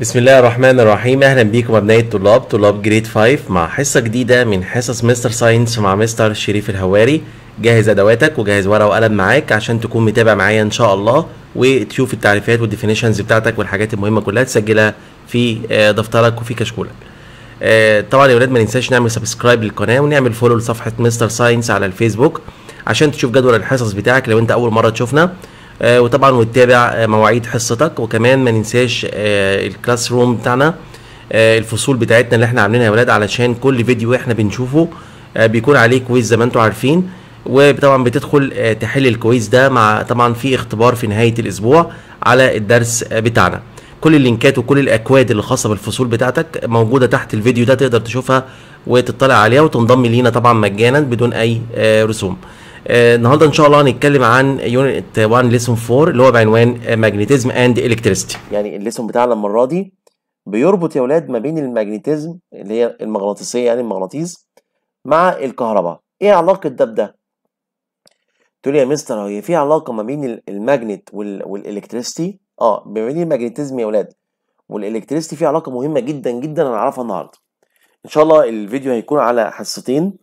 بسم الله الرحمن الرحيم اهلا بيكم ابنائي الطلاب طلاب جريد 5 مع حصه جديده من حصص مستر ساينس مع مستر شريف الهواري جهز ادواتك وجهز ورقه وقلم معاك عشان تكون متابع معايا ان شاء الله وتشوف التعريفات والديفينيشنز بتاعتك والحاجات المهمه كلها تسجلها في آه، دفترك وفي كشكولك آه، طبعا يا ولاد ما ننساش نعمل سبسكرايب للقناه ونعمل فولو لصفحه مستر ساينس على الفيسبوك عشان تشوف جدول الحصص بتاعك لو انت اول مره تشوفنا آه، وطبعا وتتابع آه، مواعيد حصتك وكمان ما ننساش الكلاس روم بتاعنا الفصول بتاعتنا اللي احنا عاملينها يا ولاد علشان كل فيديو احنا بنشوفه بيكون عليه كويس زي ما انتم عارفين وطبعا بتدخل تحل الكويس ده مع طبعا في اختبار في نهايه الاسبوع على الدرس بتاعنا كل اللينكات وكل الاكواد اللي خاصه بالفصول بتاعتك موجوده تحت الفيديو ده تقدر تشوفها وتطلع عليها وتنضم لينا طبعا مجانا بدون اي آه، رسوم آه، النهارده ان شاء الله هنتكلم عن يونت 1 ليسون 4 اللي هو بعنوان ماجنتيزم اند الكتريستي يعني الليسون بتاعنا المره دي بيربط يا اولاد ما بين الماجنتيزم اللي هي المغناطيسيه يعني المغناطيس مع الكهرباء ايه علاقه ده بده تقول لي يا مستر هي في علاقه ما بين الماجنت والالكتريستي اه بما ان الماجنتيزم يا ولاد والالكتريستي فيه علاقه مهمه جدا جدا هنعرفها النهارده ان شاء الله الفيديو هيكون على حصتين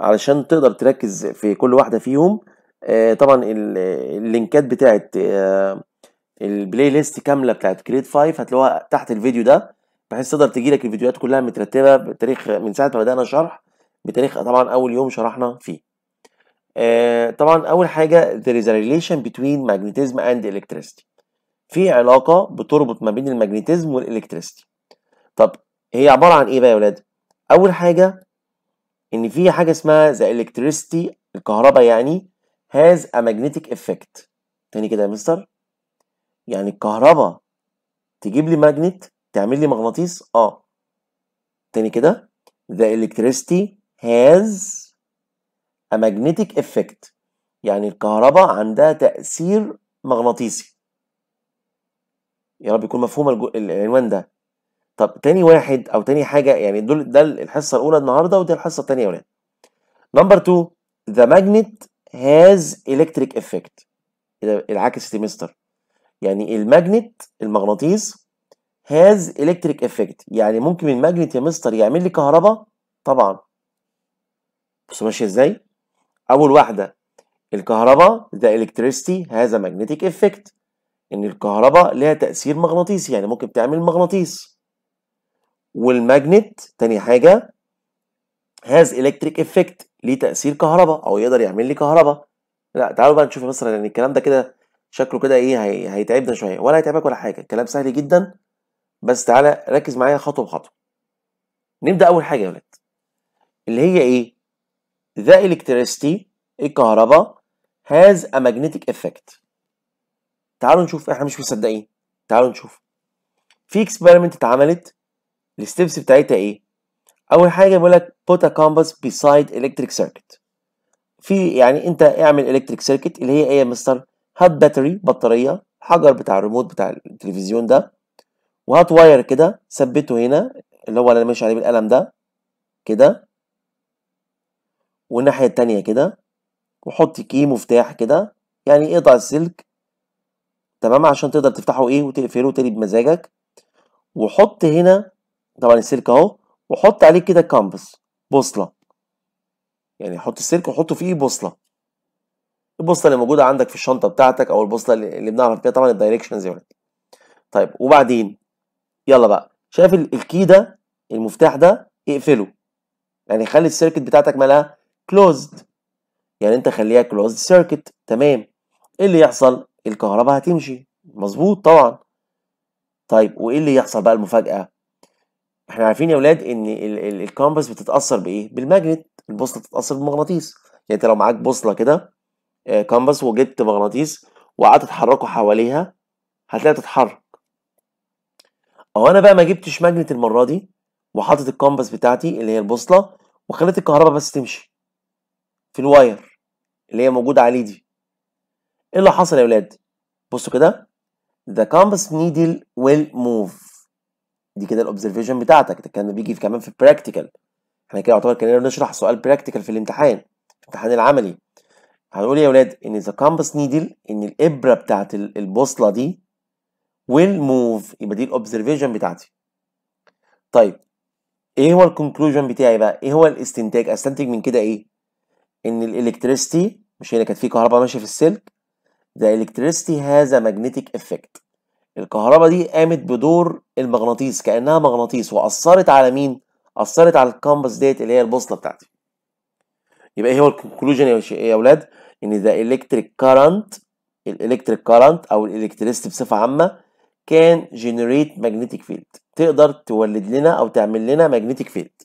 علشان تقدر تركز في كل واحده فيهم آه طبعا اللينكات بتاعه آه البلاي ليست كامله بتاعت كريد 5 هتلاقوها تحت الفيديو ده بحيث تقدر تجيلك الفيديوهات كلها مترتبه بتاريخ من ساعه ما بدانا شرح بتاريخ طبعا اول يوم شرحنا فيه آه طبعا اول حاجه there is a relation between magnetism and electricity في علاقه بتربط ما بين الماجنتيزم والالكتريستي طب هي عباره عن ايه بقى يا ولاد اول حاجه ان في حاجه اسمها ذا الكتريستي الكهرباء يعني هاز ا ماجنتيك افكت تاني كده يا مستر يعني الكهرباء تجيب لي ماجنت تعمل لي مغناطيس اه تاني كده ذا الكتريستي هاز a magnetic effect يعني الكهرباء عندها تأثير مغناطيسي يا رب يكون مفهوم العنوان ده طب تاني واحد او تاني حاجه يعني دول ده الحصه الاولى النهارده ودي الحصه الثانيه يا ولاد نمبر 2 ذا ماجنت هاز الكتريك افكت العكس يا مستر يعني الماجنت المغناطيس هاز الكتريك افكت يعني ممكن الماجنت يا مستر يعمل لي كهرباء طبعا بصوا ماشيه ازاي اول واحده الكهرباء ذا الكتريستي هاز ماجنتيك افكت ان الكهرباء لها تاثير مغناطيسي يعني ممكن تعمل مغناطيس والماجنت تاني حاجه هاز الكتريك افكت ليه تاثير كهرباء او يقدر يعمل لي كهرباء لا تعالوا بقى نشوف مثلا يعني الكلام ده كده شكله كده ايه هي... هيتعبنا شويه ولا هيتعبك ولا حاجه الكلام سهل جدا بس تعالى ركز معايا خطوه بخطوه نبدا اول حاجه يا ولاد اللي هي ايه the electricity الكهرباء has a magnetic effect تعالوا نشوف احنا مش مصدقين تعالوا نشوف في اكسبيرمنت اتعملت الستبس بتاعتها ايه اول حاجه بيقول لك put a compass beside electric circuit في يعني انت اعمل الكتريك سيركت اللي هي ايه يا مستر هات باتري بطاريه حجر بتاع الريموت بتاع التلفزيون ده وهات واير كده ثبته هنا اللي هو اللي انا ماشي عليه بالقلم ده كده والناحيه التانيه كده وحط كي مفتاح كده يعني اقطع السلك تمام عشان تقدر تفتحه ايه وتقفله تاني بمزاجك وحط هنا طبعا السلك اهو وحط عليه كده كامبس بوصله يعني حط السلك وحطه فيه بوصله البوصله اللي موجوده عندك في الشنطه بتاعتك او البوصله اللي بنعرف بيها طبعا الدايركشنز يا ولاد طيب وبعدين يلا بقى شايف الكي ده المفتاح ده اقفله يعني خلي السيركت بتاعتك مالها كلوزد يعني انت خليها كلوزد سيركت تمام ايه اللي يحصل الكهرباء هتمشي مظبوط طبعا طيب وايه اللي يحصل بقى المفاجاه احنا عارفين يا ولاد ان الكامبس بتتاثر بايه بالماجنت البوصله بتتاثر بالمغناطيس يعني انت لو معاك بوصله كده آه، كامبس وجبت مغناطيس وقعدت تحركه حواليها هتلاقيها تتحرك او انا بقى ما جبتش ماجنت المره دي وحاطط الكامبس بتاعتي اللي هي البوصله وخليت الكهرباء بس تمشي في الواير اللي هي موجوده عليه دي ايه اللي حصل يا ولاد بصوا كده the compass needle will move دي كده الاوبزرفيشن بتاعتك ده كان بيجي في كمان في البراكتيكال احنا كده يعتبر كاننا بنشرح سؤال براكتيكال في الامتحان الامتحان العملي هنقول إيه يا ولاد ان the compass needle ان الابره بتاعت البوصله دي will move يبقى دي الاوبزرفيشن بتاعتي طيب ايه هو الكونكلوجن بتاعي بقى ايه هو الاستنتاج استنتج من كده ايه ان الالكتريستي مش هنا كانت في كهرباء ماشيه في السلك The electricity has a magnetic effect. الكهرباء دي قامت بدور المغناطيس كأنها مغناطيس وأثرت على مين؟ أثرت على الكامبس ديت اللي هي البوصلة بتاعتي. يبقى إيه هو الكونكلوجن يا أولاد؟ إن ذا electric current الإلكتريك كارنت أو الإلكتريستي بصفة عامة كان جنريت ماجنتيك فيلد تقدر تولد لنا أو تعمل لنا ماجنتيك فيلد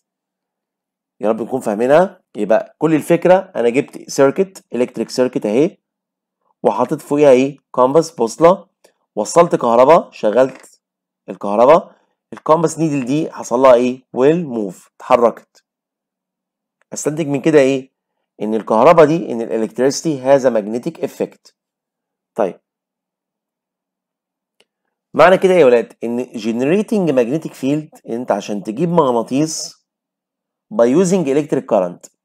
يا رب نكون فاهمينها يبقى كل الفكرة أنا جبت سيركت إلكتريك سيركت أهي وحطيت فوقيها ايه كومبس بوصله وصلت كهرباء شغلت الكهرباء الكومبس نيدل دي حصل لها ايه ويل موف اتحركت استنتج من كده ايه ان الكهرباء دي ان الالكتريستي هاز ماجنتيك افكت طيب معنى كده يا ولاد ان generating magnetic field انت عشان تجيب مغناطيس by using electric current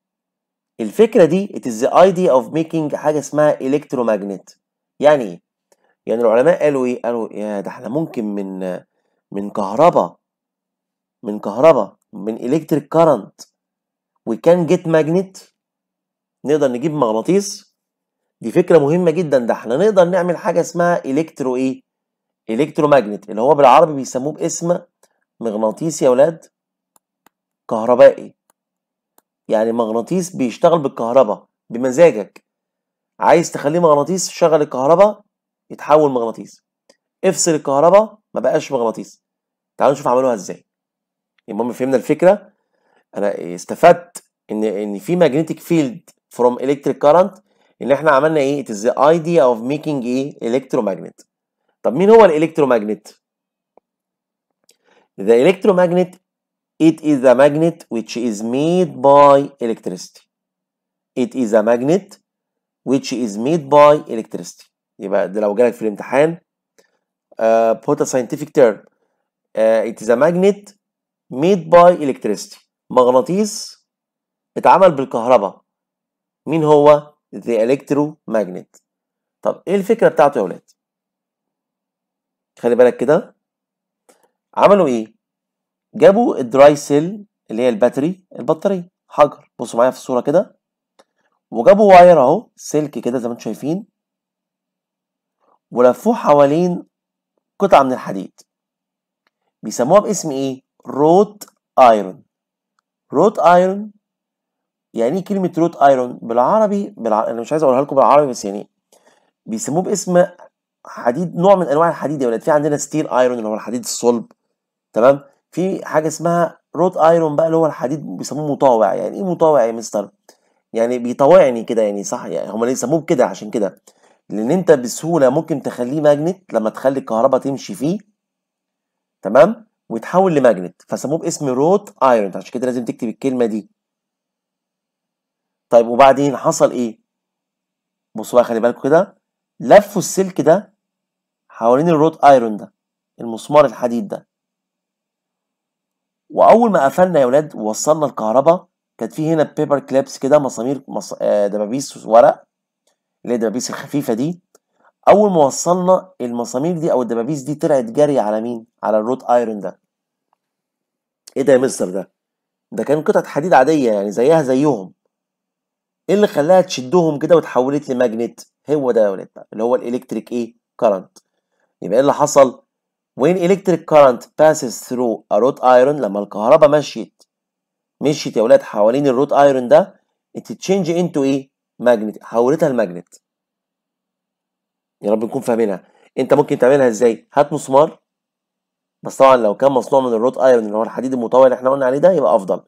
الفكره دي it is the idea of making حاجه اسمها electromagnet يعني ايه يعني العلماء قالوا ايه قالوا يا ده احنا ممكن من من كهرباء من كهرباء من electric current we can get magnet نقدر نجيب مغناطيس دي فكره مهمه جدا ده احنا نقدر نعمل حاجه اسمها الكترو ايه ماجنت اللي هو بالعربي بيسموه باسم مغناطيسي يا ولاد كهربائي يعني مغناطيس بيشتغل بالكهرباء بمزاجك عايز تخليه مغناطيس شغل الكهرباء يتحول مغناطيس افصل الكهرباء ما بقاش مغناطيس تعالوا نشوف عملوها ازاي المهم فهمنا الفكره انا استفدت ان ان في ماجنتيك فيلد فروم الكتريك كارنت اللي احنا عملنا ايه it is the idea of making a electromagnet طب مين هو ذا the electromagnet It is a magnet which is made by electricity. It is a magnet which is made by electricity. يبقى ده لو جالك في الامتحان uh, put a scientific term. Uh, it is a magnet made by electricity. مغناطيس اتعمل بالكهرباء. مين هو؟ The electromagnet. طب ايه الفكرة بتاعته يا ولاد؟ خلي بالك كده. عملوا ايه؟ جابوا الدراي سيل اللي هي الباتري البطاريه حجر بصوا معايا في الصوره كده وجابوا واير اهو سلك كده زي ما انتم شايفين ولفوه حوالين قطعه من الحديد بيسموها باسم ايه روت ايرون روت ايرون يعني ايه كلمه روت ايرون بالعربي بالع... انا مش عايز اقولها لكم بالعربي بس يعني بيسموه باسم حديد نوع من انواع الحديد يا يعني، ولاد في عندنا ستيل ايرون اللي هو الحديد الصلب تمام في حاجه اسمها روت ايرون بقى اللي هو الحديد بيسموه مطاوع يعني ايه مطاوع يا مستر يعني بيطاوعني كده يعني صح يعني هم ليه سموه كده عشان كده لان انت بسهوله ممكن تخليه ماجنت لما تخلي الكهرباء تمشي فيه تمام ويتحول لماجنت فسموه باسم روت ايرون عشان كده لازم تكتب الكلمه دي طيب وبعدين حصل ايه بصوا بقى خلي بالكم كده لفوا السلك ده حوالين الروت ايرون ده المسمار الحديد ده واول ما قفلنا يا اولاد ووصلنا الكهرباء كانت في هنا بيبر كليبس كده مسامير مص... آه، دبابيس ورق اللي هي الدبابيس الخفيفه دي اول ما وصلنا المسامير دي او الدبابيس دي طلعت جري على مين على الروت ايرون ده ايه ده يا مستر ده ده كان قطعه حديد عاديه يعني زيها زيهم ايه اللي خلاها تشدهم كده وتحولت لماجنت هو ده يا ولاد اللي هو الالكتريك ايه كارنت يبقى ايه اللي حصل when electric current passes through a wrought iron لما الكهرباء مشيت مشيت يا ولاد حوالين الروت ايرون ده تتشينج انتو ايه ماجنت حولتها لماجنت يا رب نكون فاهمينها انت ممكن تعملها ازاي هات مسمار بس طبعا لو كان مصنوع من الروت ايرون اللي هو الحديد المطول اللي احنا قلنا عليه ده يبقى افضل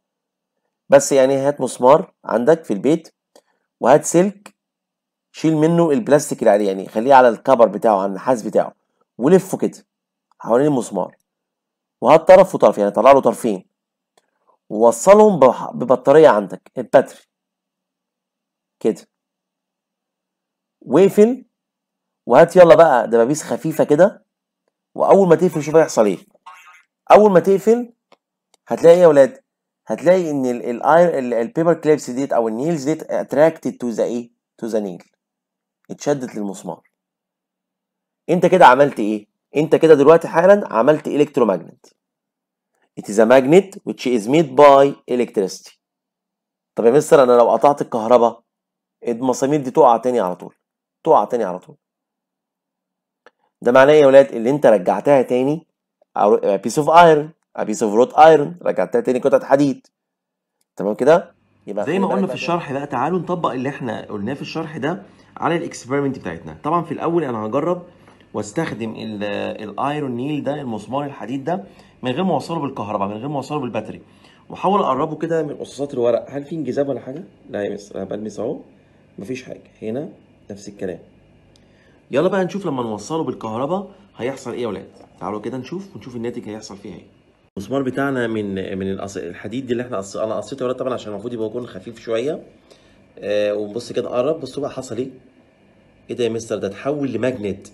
بس يعني هات مسمار عندك في البيت وهات سلك شيل منه البلاستيك اللي عليه يعني خليه على الكبر بتاعه على النحاس بتاعه ولفه كده حوالين المسمار وهات طرف وطرف يعني طلع له طرفين ووصلهم ببطارية عندك الباتري كده واقفل وهات يلا بقى دبابيس خفيفة كده وأول ما تقفل شوف هيحصل إيه أول ما تقفل هتلاقي إيه يا ولاد هتلاقي إن البيبر كليبس ديت أو النيلز ديت اتراكتد تو ذا إيه تو ذا نيل اتشدت للمسمار أنت كده عملت إيه انت كده دلوقتي حالا عملت ماجنت it is a magnet which is made by electricity طب يا مستر انا لو قطعت الكهرباء المسامير دي تقع تاني على طول تقع تاني على طول ده معناه ايه يا ولاد اللي انت رجعتها تاني بيس اوف ايرون بيس اوف روت ايرون رجعتها تاني قطعه حديد تمام كده يبقى زي ما قلنا في الشرح بقى تعالوا نطبق اللي احنا قلناه في الشرح ده على الاكسبيرمنت بتاعتنا طبعا في الاول انا هجرب واستخدم الايرون نيل ده المسمار الحديد ده من غير ما اوصله بالكهرباء من غير ما اوصله بالباتري واحاول اقربه كده من قصاصات الورق هل في انجذاب ولا حاجه لا يا مستر انا بلمس اهو مفيش حاجه هنا نفس الكلام يلا بقى نشوف لما نوصله بالكهرباء هيحصل ايه يا ولاد تعالوا كده نشوف ونشوف الناتج هيحصل فيها ايه المسمار بتاعنا من من الحديد دي اللي احنا قص... انا قصيته يا ولاد طبعا عشان المفروض يبقى يكون خفيف شويه آه وبص كده قرب بصوا بقى حصل ايه ايه ده يا مستر ده اتحول لماجنت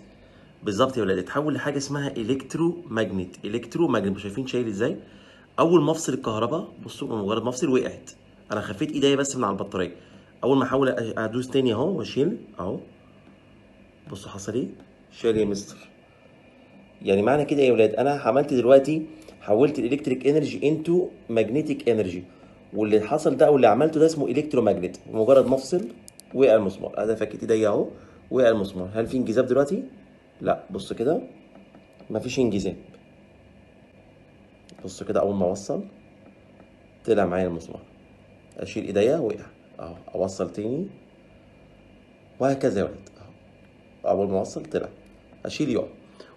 بالظبط يا ولاد اتحول لحاجه اسمها الكترو ماجنت الكترو ماجنت شايفين شايل ازاي اول ما افصل الكهرباء بصوا مجرد ما افصل وقعت انا خفيت ايديا بس من على البطاريه اول ما احاول ادوس تاني اهو واشيل اهو بصوا حصل ايه شال يا مستر يعني معنى كده يا ولاد انا عملت دلوقتي حولت الالكتريك انرجي انتو ماجنتيك انرجي واللي حصل ده او اللي عملته ده اسمه الكترو ماجنت مجرد ما افصل وقع المسمار انا فكيت ايديا اهو وقع المسمار هل في انجذاب دلوقتي لا بص كده مفيش انجذاب بص كده اول ما اوصل طلع معايا المسمار اشيل ايديا وقع اهو اوصل تاني وهكذا يا ولاد اهو اول ما اوصل طلع اشيل يقع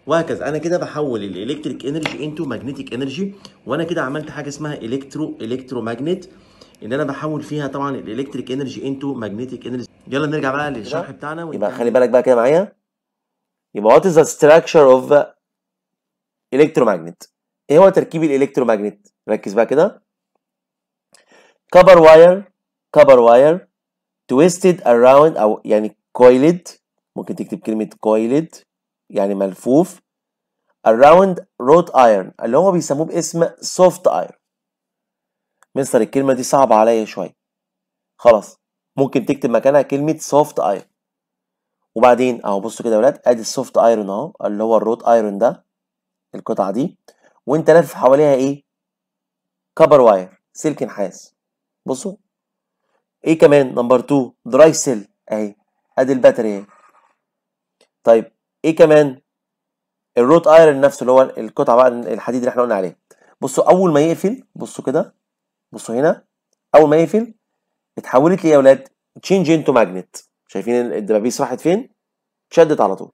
وهكذا انا كده بحول الالكتريك انرجي انتو ماجنتيك انرجي وانا كده عملت حاجه اسمها الكترو الكترو ماجنت ان انا بحول فيها طبعا الالكتريك انرجي انتو ماجنتيك انرجي يلا نرجع بقى للشرح بتاعنا يبقى خلي بالك بقى كده معايا يبقى what is the structure of electromagnet ايه هو تركيب الالكترومagnet ركز بقى كده كبر واير كبر واير twisted around او يعني coiled ممكن تكتب كلمة coiled يعني ملفوف around wrought iron اللي هو بيسموه باسم soft iron مستر الكلمة دي صعبة عليا شوية خلاص ممكن تكتب مكانها كلمة soft iron وبعدين اهو بصوا كده يا ولاد ادي السوفت ايرون اهو اللي هو الروت ايرون ده القطعه دي وانت لافف حواليها ايه كبر واير سلك نحاس بصوا ايه كمان نمبر 2 دراي سيل اهي ادي الباتري اهي طيب ايه كمان الروت ايرون نفسه اللي هو القطعه بقى الحديد اللي احنا قلنا عليه بصوا اول ما يقفل بصوا كده بصوا هنا اول ما يقفل اتحولت ليه يا اولاد تشينج انتو ماجنت شايفين الدبابيس راحت فين؟ اتشدت على طول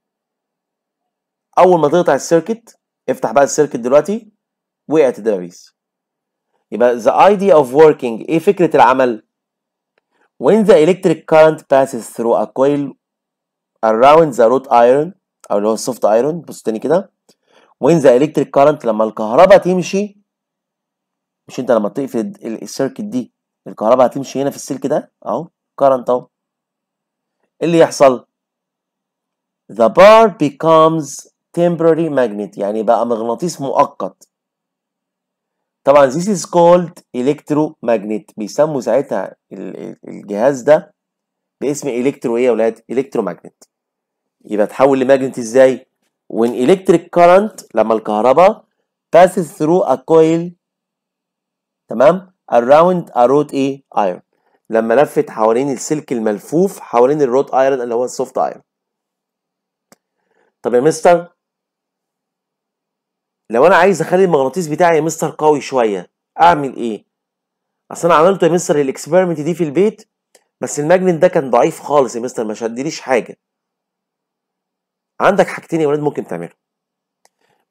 اول ما تقطع السيركت افتح بقى السيركت دلوقتي وقعت الدبابيس يبقى the idea of working ايه فكره العمل؟ when the electric current passes through a coil around the root iron او اللي هو السوفت ايرون بص تاني كده when the electric current لما الكهرباء تمشي مش انت لما تقفل السيركت دي الكهرباء هتمشي هنا في السلك ده اهو current اهو اللي يحصل the bar becomes temporary magnet يعني بقى مغناطيس مؤقت طبعا this is called electromagnet بيسموا ساعتها الجهاز ده باسم الكترو ايه يا ولاد الكترومغنت يبقى تحول لماجنت ازاي when electric current لما الكهرباء passes through a coil تمام around a wrought ايه iron لما لفت حوالين السلك الملفوف حوالين الروت ايرون اللي هو السوفت ايرون طب يا مستر لو انا عايز اخلي المغناطيس بتاعي يا مستر قوي شويه اعمل ايه اصل انا عملته يا مستر الاكسبيرمنت دي في البيت بس الماجنت ده كان ضعيف خالص يا مستر ما شدليش حاجه عندك حاجتين يا ولاد ممكن تعملهم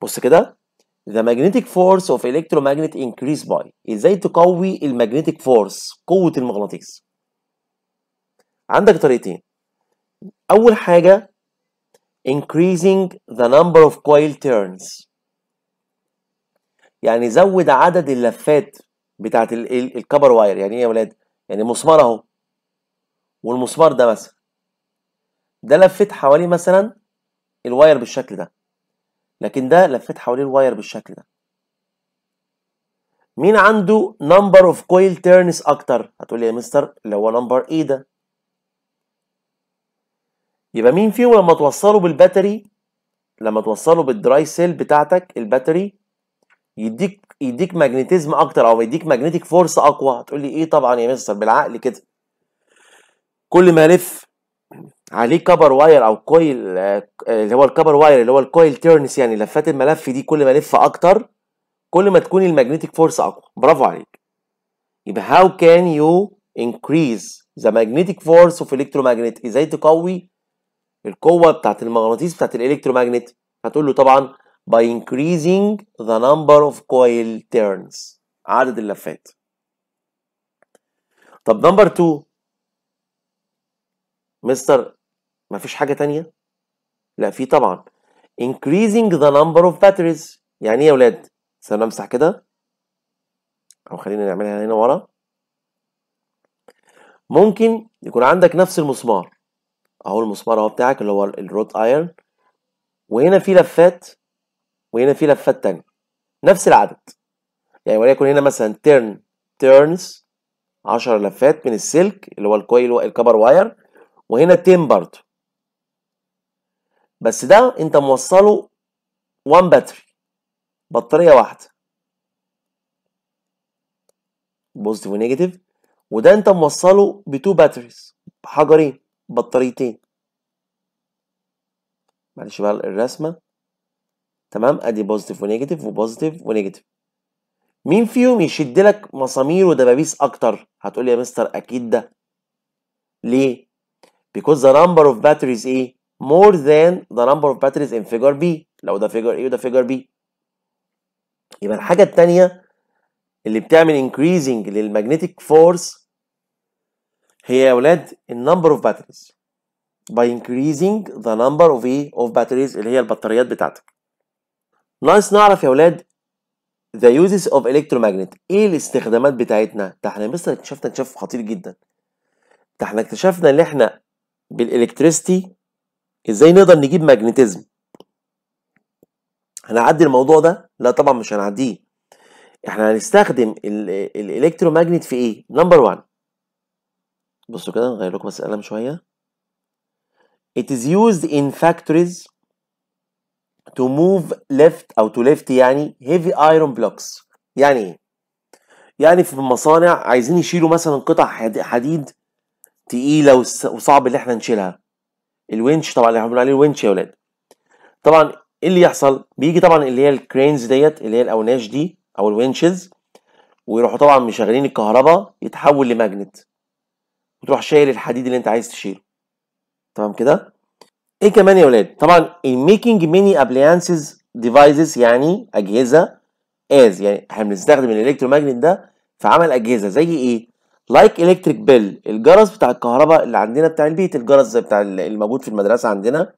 بص كده The magnetic force of electromagnet increase by ازاي تقوي الماجنتيك فورس قوة المغناطيس عندك طريقتين أول حاجة increasing the number of coil turns يعني زود عدد اللفات بتاعت الكبر واير يعني ايه يا ولاد؟ يعني مسمار اهو والمسمار ده مثلا ده لفيت حواليه مثلا الواير بالشكل ده لكن ده لفيت حواليه الواير بالشكل ده مين عنده نمبر اوف كويل تيرنز اكتر هتقولي يا مستر اللي هو نمبر ايه ده يبقى مين فيهم لما توصله بالباتري لما توصله بالدراي سيل بتاعتك الباتري يديك يديك ماجنتيزم اكتر او يديك ماجنتيك فورس اقوى هتقولي ايه طبعا يا مستر بالعقل كده كل ما الف عليه كبر واير او كويل آه، اللي هو الكبر واير اللي هو الكويل تيرنس يعني لفات الملف دي كل ما الف اكتر كل ما تكون الماجنتيك فورس اقوى برافو عليك يبقى هاو كان يو increase the magnetic force of electromagnet ازاي تقوي القوه بتاعت المغناطيس بتاعت الالكترومagnet هتقول له طبعا by increasing the number of coil turns عدد اللفات طب نمبر 2 مستر ما فيش حاجه تانية لا في طبعا increasing the number of batteries يعني ايه يا ولاد استنى امسح كده او خلينا نعملها هنا ورا ممكن يكون عندك نفس المسمار اهو المسمار اهو بتاعك اللي هو الروت ايرن وهنا في لفات وهنا في لفات تانية نفس العدد يعني وليكن هنا مثلا turn turns 10 لفات من السلك اللي هو الكويل الكبر واير وهنا 10 برضه بس ده انت موصله 1 باتري بطاريه واحده بوزيتيف ونيجاتيف وده انت موصله ب 2 باتريز حجرين بطاريتين معلش بقى الرسمه تمام ادي بوزيتيف ونيجاتيف وبوزيتيف ونيجاتيف مين فيهم يشد لك مسامير ودبابيس اكتر هتقول لي يا مستر اكيد ده ليه because the number of batteries ايه more than the number of batteries in figure B لو ده figure A وده figure B يبقى الحاجة التانية اللي بتعمل increasing للمagnetic force هي يا ولاد number of batteries by increasing the number of A of batteries اللي هي البطاريات بتاعتك ناقص نعرف يا ولاد the uses of electromagnet ايه الاستخدامات بتاعتنا ده احنا مثلا اكتشفنا اكتشاف خطير جدا ده احنا اكتشفنا ان احنا بالالكتريستي ازاي نقدر نجيب ماجنتيزم هنعدي الموضوع ده لا طبعا مش هنعديه احنا هنستخدم ماجنت في ايه نمبر 1 بصوا كده نغير لكم بس القلم شويه it is used in factories to move left او to left يعني heavy iron blocks يعني ايه يعني في المصانع عايزين يشيلوا مثلا قطع حديد تقيله وصعب اللي احنا نشيلها الونش طبعا اللي احنا بنقول عليه الونش يا ولاد طبعا ايه اللي يحصل بيجي طبعا اللي هي الكرينز ديت اللي هي الاوناش دي او الونشز ويروحوا طبعا مشغلين الكهرباء يتحول لماجنت وتروح شايل الحديد اللي انت عايز تشيله تمام كده ايه كمان يا ولاد طبعا الميكنج ميني ابليانسز ديفايسز يعني اجهزه از يعني احنا بنستخدم الالكترو ماجنت ده في عمل اجهزه زي ايه لايك الكتريك بيل الجرس بتاع الكهرباء اللي عندنا بتاع البيت الجرس بتاع الموجود في المدرسه عندنا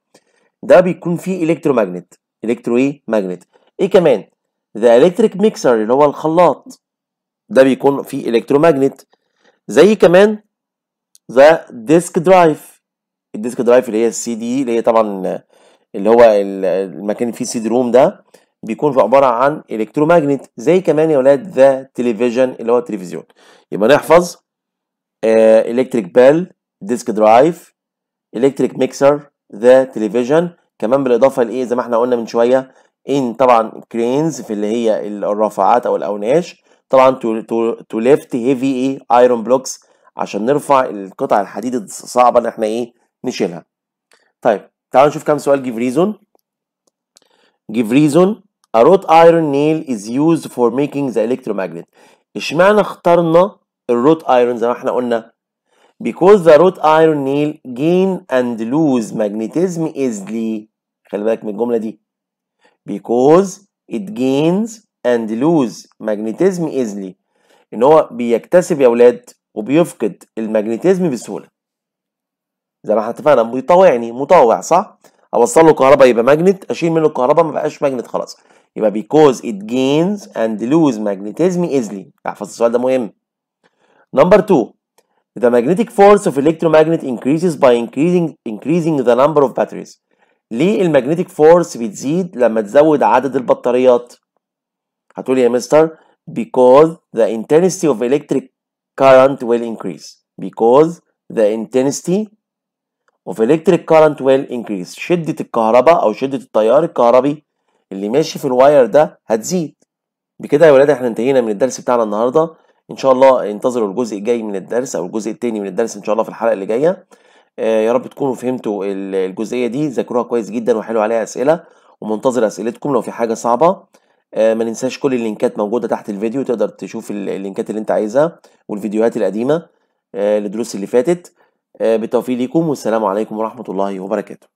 ده بيكون فيه الكترو ماجنت الكترو ايه ماجنت ايه كمان ذا الكتريك ميكسر اللي هو الخلاط ده بيكون فيه الكترو ماجنت زي كمان ذا ديسك درايف الديسك درايف اللي هي السي دي اللي هي طبعا اللي هو المكان اللي فيه سي دي روم ده بيكون عباره عن الكتروماجنت زي كمان يا ولاد ذا تلفزيون اللي هو التلفزيون يبقى نحفظ الكتريك بال ديسك درايف الكتريك ميكسر ذا تلفزيون كمان بالاضافه لايه زي ما احنا قلنا من شويه ان طبعا كرينز في اللي هي الرافعات او الاوناش طبعا تو تو تو ليفت هيفي ايه ايرون بلوكس عشان نرفع القطع الحديد الصعبه اللي احنا ايه نشيلها طيب تعالوا نشوف كام سؤال جيف ريزون جيف ريزون A wrought iron nail is used for making the electromagnet. اشمعنى اخترنا الروت ايرون زي ما احنا قلنا؟ Because the wrought iron nail gain and lose magnetism easily. خلي بالك من الجملة دي. Because it gains and lose magnetism easily. ان هو بيكتسب يا ولاد وبيفقد المagnetism بسهولة. زي ما احنا اتفقنا بيطاوعني مطاوع صح؟ اوصل له كهرباء يبقى ماجنت اشيل منه الكهرباء ما بقاش ماجنت خلاص يبقى because it gains and lose magnetism easily احفظ السؤال ده مهم number 2 the magnetic force of electromagnet increases by increasing increasing the number of batteries ليه المagnetic force بتزيد لما تزود عدد البطاريات هتقولي يا مستر because the intensity of electric current will increase because the intensity of electric current will increase شدة الكهرباء أو شدة التيار الكهربي اللي ماشي في الواير ده هتزيد بكده يا ولاد احنا انتهينا من الدرس بتاعنا النهارده ان شاء الله انتظروا الجزء الجاي من الدرس او الجزء الثاني من الدرس ان شاء الله في الحلقه اللي جايه آه يا رب تكونوا فهمتوا الجزئيه دي ذاكروها كويس جدا وحلو عليها اسئله ومنتظر اسئلتكم لو في حاجه صعبه آه ما ننساش كل اللينكات موجوده تحت الفيديو تقدر تشوف اللينكات اللي انت عايزها والفيديوهات القديمه آه للدروس اللي فاتت آه، بالتوفيق ليكم والسلام عليكم ورحمه الله وبركاته